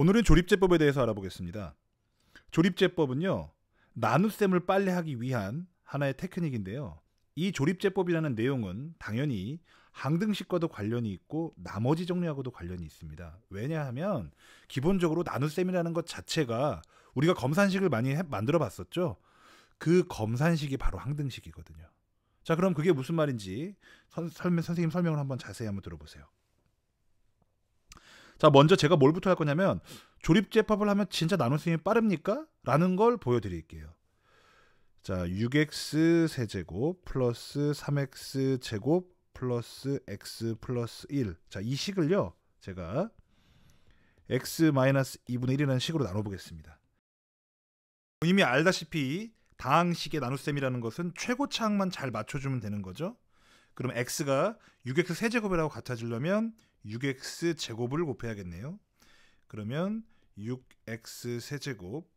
오늘은 조립제법에 대해서 알아보겠습니다. 조립제법은요, 나눗셈을 빨리 하기 위한 하나의 테크닉인데요. 이 조립제법이라는 내용은 당연히 항등식과도 관련이 있고 나머지 정리하고도 관련이 있습니다. 왜냐하면 기본적으로 나눗셈이라는 것 자체가 우리가 검산식을 많이 해, 만들어 봤었죠. 그 검산식이 바로 항등식이거든요. 자, 그럼 그게 무슨 말인지 선, 설 선생님 설명을 한번 자세히 한번 들어보세요. 자, 먼저 제가 뭘부터 할 거냐면 조립 제법을 하면 진짜 나눗셈이 빠릅니까? 라는 걸 보여드릴게요. 자, 6x 세제곱 플러스 3x 제곱 플러스 x 플러스 1. 자, 이 식을요. 제가 x 마이너스 2분의 1이라는 식으로 나눠보겠습니다. 이미 알다시피 다항식의 나눗셈이라는 것은 최고차항만 잘 맞춰주면 되는 거죠. 그럼 x가 6x 세제곱이라고 같아지려면 6x 제곱을 곱해야겠네요. 그러면 6x 세제곱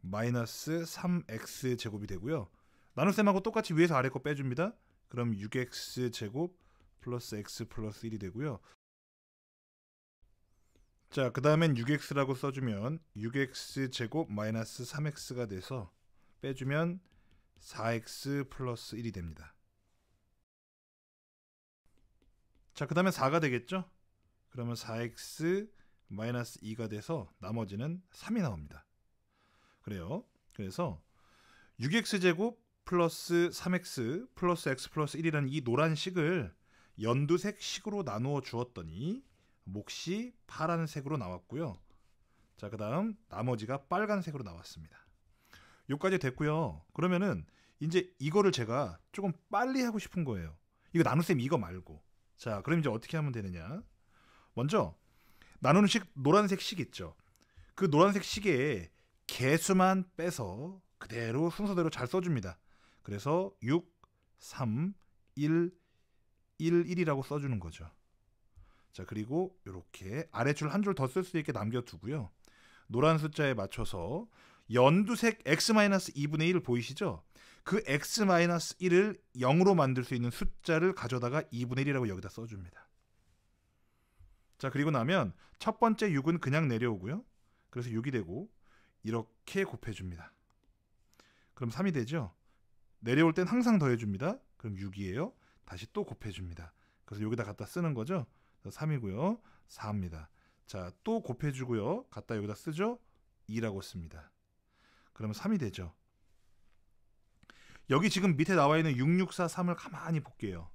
마이너스 3x 제곱이 되고요. 나눗셈하고 똑같이 위에서 아래 거 빼줍니다. 그럼 6x 제곱 플러스 x 플러스 1이 되고요. 자, 그 다음엔 6x라고 써주면 6x 제곱 마이너스 3x가 돼서 빼주면 4x 플러스 1이 됩니다. 자, 그 다음에 4가 되겠죠? 그러면 4x 마이너스 2가 돼서 나머지는 3이 나옵니다. 그래요. 그래서 6x제곱 플러스 3x 플러스 x 플러스 1이라는 이 노란 식을 연두색 식으로 나누어 주었더니 몫이 파란색으로 나왔고요. 자, 그 다음 나머지가 빨간색으로 나왔습니다. 요까지 됐고요. 그러면은 이제 이거를 제가 조금 빨리 하고 싶은 거예요. 이거 나눗셈 이거 말고 자, 그럼 이제 어떻게 하면 되느냐? 먼저 나누는 식 노란색 식 있죠. 그 노란색 식에 개수만 빼서 그대로 순서대로 잘 써줍니다. 그래서 6, 3, 1, 1, 1이라고 써주는 거죠. 자 그리고 이렇게 아래 줄 한 줄 더 쓸 수 있게 남겨두고요. 노란 숫자에 맞춰서 연두색 x-2분의 1 보이시죠? 그 x-1을 0으로 만들 수 있는 숫자를 가져다가 2분의 1이라고 여기다 써줍니다. 자 그리고 나면 첫 번째 6은 그냥 내려오고요. 그래서 6이 되고 이렇게 곱해줍니다. 그럼 3이 되죠. 내려올 땐 항상 더해줍니다. 그럼 6이에요. 다시 또 곱해줍니다. 그래서 여기다 갖다 쓰는 거죠. 3이고요. 4입니다. 자, 또 곱해주고요. 갖다 여기다 쓰죠. 2라고 씁니다. 그러면 3이 되죠. 여기 지금 밑에 나와 있는 6643을 가만히 볼게요.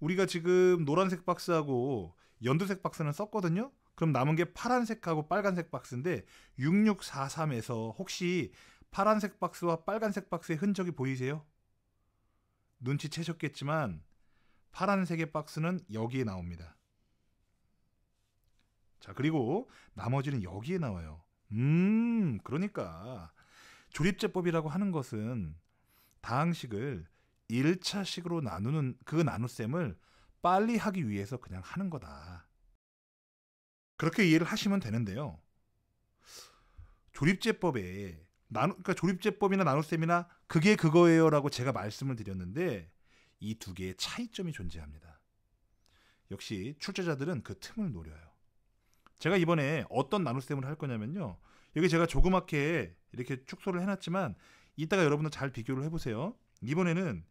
우리가 지금 노란색 박스하고 연두색 박스는 썼거든요. 그럼 남은 게 파란색하고 빨간색 박스인데 6643에서 혹시 파란색 박스와 빨간색 박스의 흔적이 보이세요? 눈치채셨겠지만 파란색의 박스는 여기에 나옵니다. 자, 그리고 나머지는 여기에 나와요. 음, 그러니까 조립제법이라고 하는 것은 다항식을 1차식으로 나누는 그 나눗셈을 빨리 하기 위해서 그냥 하는 거다. 그렇게 이해를 하시면 되는데요. 조립제법에 나누 그러니까 조립제법이나 나눗셈이나 그게 그거예요라고 제가 말씀을 드렸는데 이 두 개의 차이점이 존재합니다. 역시 출제자들은 그 틈을 노려요. 제가 이번에 어떤 나눗셈을 할 거냐면요. 여기 제가 조그맣게 이렇게 축소를 해놨지만 이따가 여러분들 잘 비교를 해보세요. 이번에는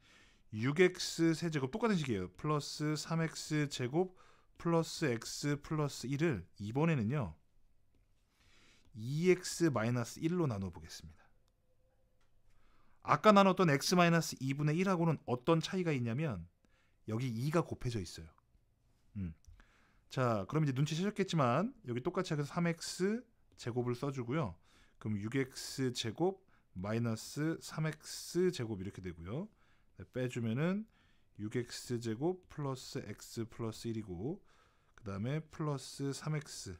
6x 세제곱 똑같은 식이에요. 플러스 3x 제곱 플러스 x 플러스 1을 이번에는요. 2x 마이너스 1로 나눠보겠습니다. 아까 나눴던 x 마이너스 2분의 1하고는 어떤 차이가 있냐면 여기 2가 곱해져 있어요. 음. 자, 그럼 이제 눈치채셨겠지만 여기 똑같이 해서 3x 제곱을 써주고요. 그럼 6x 제곱 마이너스 3x 제곱 이렇게 되고요. 네, 빼주면은 6x 제곱 플러스 x 플러스 1이고 그 다음에 플러스 3x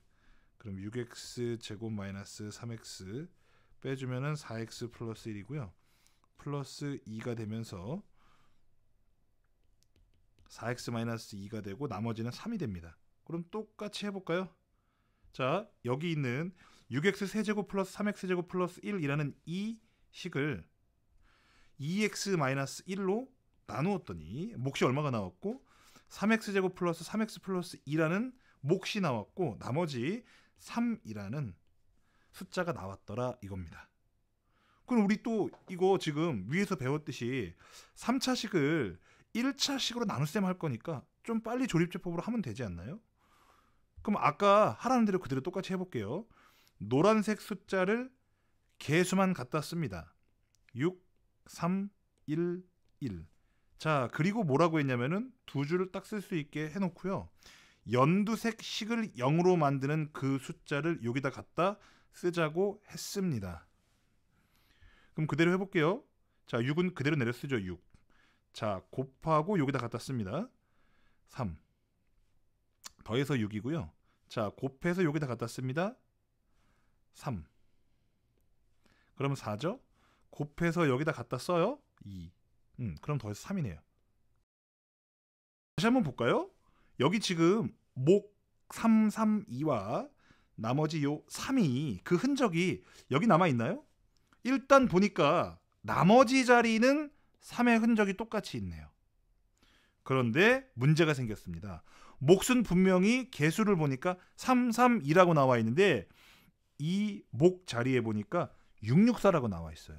그럼 6x 제곱 마이너스 3x 빼주면은 4x 플러스 1이고요. 플러스 2가 되면서 4x 마이너스 2가 되고 나머지는 3이 됩니다. 그럼 똑같이 해볼까요? 자, 여기 있는 6x 세제곱 플러스 3x 세 제곱 플러스 1이라는 이 식을 2x 마이너스 1로 나누었더니 몫이 얼마가 나왔고 3x 제곱 플러스 3x 플러스 2라는 몫이 나왔고 나머지 3이라는 숫자가 나왔더라 이겁니다. 그럼 우리 또 이거 지금 위에서 배웠듯이 3차식을 1차식으로 나눗셈 할 거니까 좀 빨리 조립제법으로 하면 되지 않나요? 그럼 아까 하라는 대로 그대로 똑같이 해볼게요. 노란색 숫자를 개수만 갖다 씁니다. 6, 3, 1, 1. 자, 그리고 뭐라고 했냐면은 두 줄을 딱 쓸 수 있게 해놓고요. 연두색 식을 0으로 만드는 그 숫자를 여기다 갖다 쓰자고 했습니다. 그럼 그대로 해볼게요. 자, 6은 그대로 내려 쓰죠, 6. 자, 곱하고 여기다 갖다 씁니다. 3. 더해서 6이고요. 자, 곱해서 여기다 갖다 씁니다. 3. 그러면 4죠? 곱해서 여기다 갖다 써요? 2. 음, 그럼 더해서 3이네요. 다시 한번 볼까요? 여기 지금 목 332와 나머지 요 3이 그 흔적이 여기 남아 있나요? 일단 보니까 나머지 자리는 3의 흔적이 똑같이 있네요. 그런데 문제가 생겼습니다. 목순 분명히 개수를 보니까 332라고 나와 있는데 이목 자리에 보니까 664라고 나와 있어요.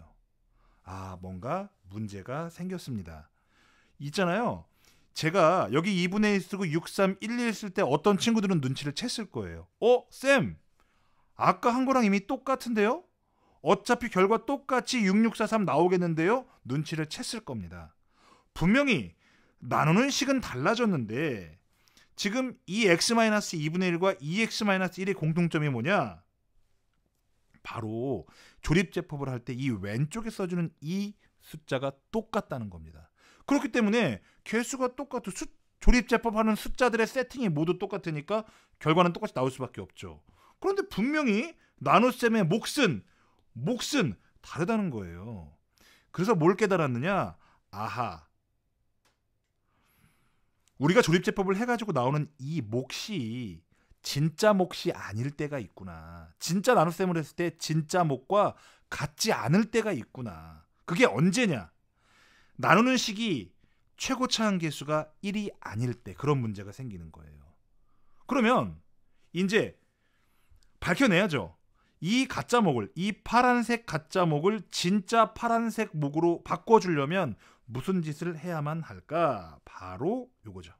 아, 뭔가 문제가 생겼습니다. 있잖아요. 제가 여기 2분의 1 쓰고 6311 쓸 때 어떤 친구들은 눈치를 챘을 거예요. 어, 쌤. 아까 한 거랑 이미 똑같은데요? 어차피 결과 똑같이 6643 나오겠는데요? 눈치를 챘을 겁니다. 분명히 나누는 식은 달라졌는데 지금 2x-2분의 1과 2x-1의 공통점이 뭐냐? 바로 조립 제법을 할 때 이 왼쪽에 써주는 이 숫자가 똑같다는 겁니다. 그렇기 때문에 개수가 똑같은 수, 조립 제법하는 숫자들의 세팅이 모두 똑같으니까 결과는 똑같이 나올 수밖에 없죠. 그런데 분명히 나노셈의 몫은 몫은 다르다는 거예요. 그래서 뭘 깨달았느냐? 아하. 우리가 조립제법을 해가지고 나오는 이 몫이 진짜 몫이 아닐 때가 있구나. 진짜 나눗셈을 했을 때 진짜 몫과 같지 않을 때가 있구나. 그게 언제냐? 나누는 식이 최고차한 계수가 1이 아닐 때 그런 문제가 생기는 거예요. 그러면 이제 밝혀내야죠. 이 가짜 목을 이 파란색 가짜 목을 진짜 파란색 목으로 바꿔 주려면 무슨 짓을 해야만 할까? 바로 요거죠.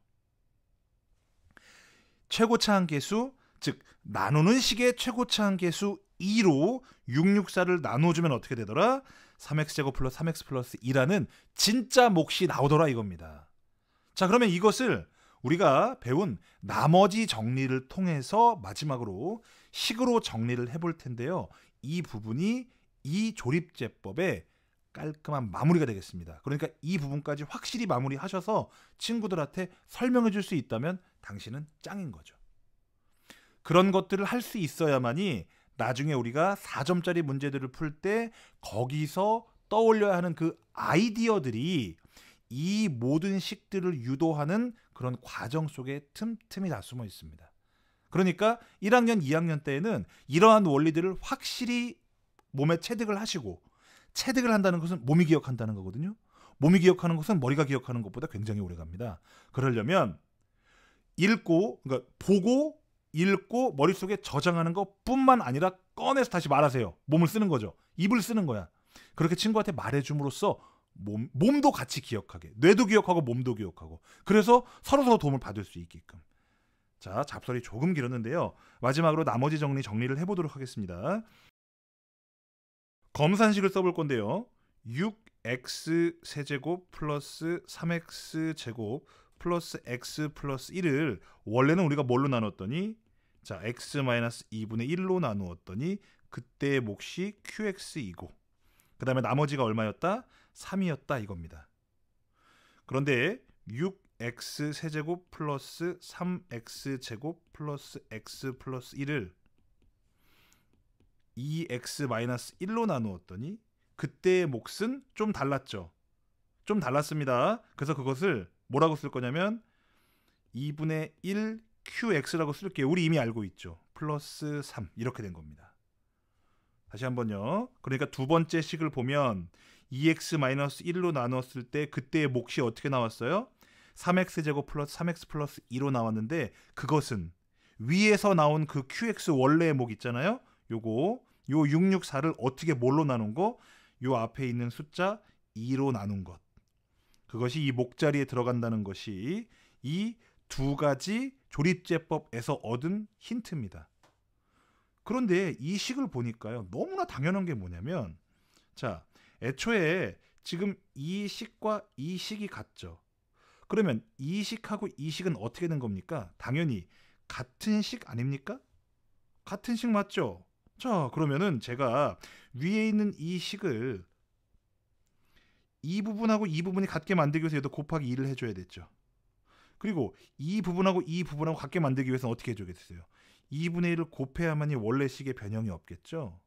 최고차한 계수 즉 나누는 식의 최고차한 계수 2로 664를 나눠주면 어떻게 되더라? 3x제곱 플러스 3x 플러스 2라는 진짜 몫이 나오더라 이겁니다. 자 그러면 이것을 우리가 배운 나머지 정리를 통해서 마지막으로 식으로 정리를 해볼 텐데요. 이 부분이 이 조립제법의 깔끔한 마무리가 되겠습니다. 그러니까 이 부분까지 확실히 마무리하셔서 친구들한테 설명해 줄 수 있다면 당신은 짱인 거죠. 그런 것들을 할 수 있어야만이 나중에 우리가 4점짜리 문제들을 풀 때 거기서 떠올려야 하는 그 아이디어들이 이 모든 식들을 유도하는 그런 과정 속에 틈틈이 다 숨어 있습니다. 그러니까 1학년, 2학년 때에는 이러한 원리들을 확실히 몸에 체득을 하시고 체득을 한다는 것은 몸이 기억한다는 거거든요. 몸이 기억하는 것은 머리가 기억하는 것보다 굉장히 오래 갑니다. 그러려면 읽고 그러니까 보고 읽고 머릿속에 저장하는 것뿐만 아니라 꺼내서 다시 말하세요. 몸을 쓰는 거죠. 입을 쓰는 거야. 그렇게 친구한테 말해줌으로써 몸, 몸도 같이 기억하게 뇌도 기억하고 몸도 기억하고 그래서 서로서로 도움을 받을 수 있게끔 자 잡설이 조금 길었는데요 마지막으로 나머지 정리 정리를 해보도록 하겠습니다 검산식을 써볼 건데요. 6x 세제곱 플러스 3x 제곱 플러스 x 플러스 1을 원래는 우리가 뭘로 나눴더니 자 x 마이너스 2분의 1로 나누었더니 그때의 몫이 qx이고 그 다음에 나머지가 얼마였다? 3이었다 이겁니다. 그런데 6x 세제곱 플러스 3x 제곱 플러스 x 플러스 1을 2x-1로 나누었더니 그때의 몫은 좀 달랐죠. 좀 달랐습니다. 그래서 그것을 뭐라고 쓸 거냐면 2분의 1qx라고 쓸게요. 우리 이미 알고 있죠. 플러스 3 이렇게 된 겁니다. 다시 한번요. 그러니까 두 번째 식을 보면 2x-1로 나누었을때 그때의 몫이 어떻게 나왔어요? 3x제곱 플러스 3x 플러스 2로 나왔는데 그것은 위에서 나온 그 qx 원래의 목 있잖아요. 요거 요 664를 어떻게 뭘로 나눈 거? 요 앞에 있는 숫자 2로 나눈 것. 그것이 이 목자리에 들어간다는 것이 이 두 가지 조립제법에서 얻은 힌트입니다. 그런데 이 식을 보니까요. 너무나 당연한 게 뭐냐면 자, 애초에 지금 이 식과 이 식이 같죠. 그러면 이 식하고 이 식은 어떻게 된 겁니까? 당연히 같은 식 아닙니까? 같은 식 맞죠? 자, 그렇죠. 그러면은 제가 위에 있는 이 식을 이 부분하고 이 부분이 같게 만들기 위해서 얘도 곱하기 2를 해줘야 됐죠. 그리고 이 부분하고 이 부분하고 같게 만들기 위해서는 어떻게 해줘야되세요 2분의 1을 곱해야만이 원래 식의 변형이 없겠죠.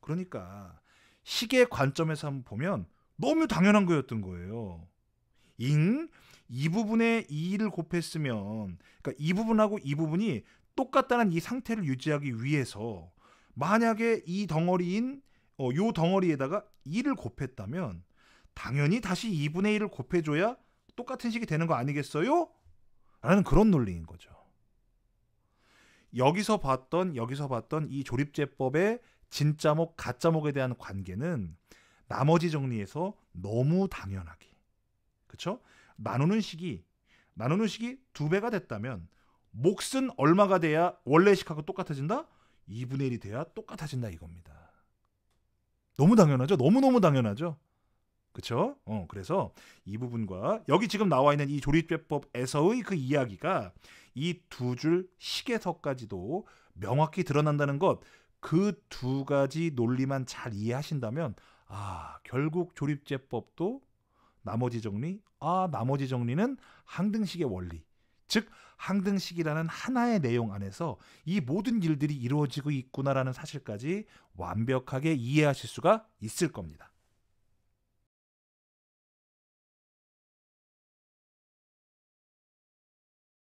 그러니까 식의 관점에서 한번 보면 너무 당연한 거였던 거예요. 잉? 이 부분에 2를 곱했으면 그러니까 이 부분하고 이 부분이 똑같다는 이 상태를 유지하기 위해서 만약에 이 덩어리인 어, 요 덩어리에다가 2를 곱했다면 당연히 다시 2분의 1을 곱해줘야 똑같은 식이 되는 거 아니겠어요? 라는 그런 논리인 거죠. 여기서 봤던 여기서 봤던 이 조립제법의 진짜목 가짜목에 대한 관계는 나머지 정리에서 너무 당연하게 그렇죠? 나누는 식이 나누는 식이 두 배가 됐다면 몫은 얼마가 돼야 원래 식하고 똑같아진다? 2분의 1이 돼야 똑같아진다 이겁니다. 너무 당연하죠? 너무너무 당연하죠? 그쵸 어, 그래서 이 부분과 여기 지금 나와 있는 이 조립제법에서의 그 이야기가 이 두 줄시계서까지도 명확히 드러난다는 것, 그 두 가지 논리만 잘 이해하신다면 아, 결국 조립제법도 나머지 정리, 아, 나머지 정리는 항등식의 원리. 즉 항등식이라는 하나의 내용 안에서 이 모든 일들이 이루어지고 있구나라는 사실까지 완벽하게 이해하실 수가 있을 겁니다.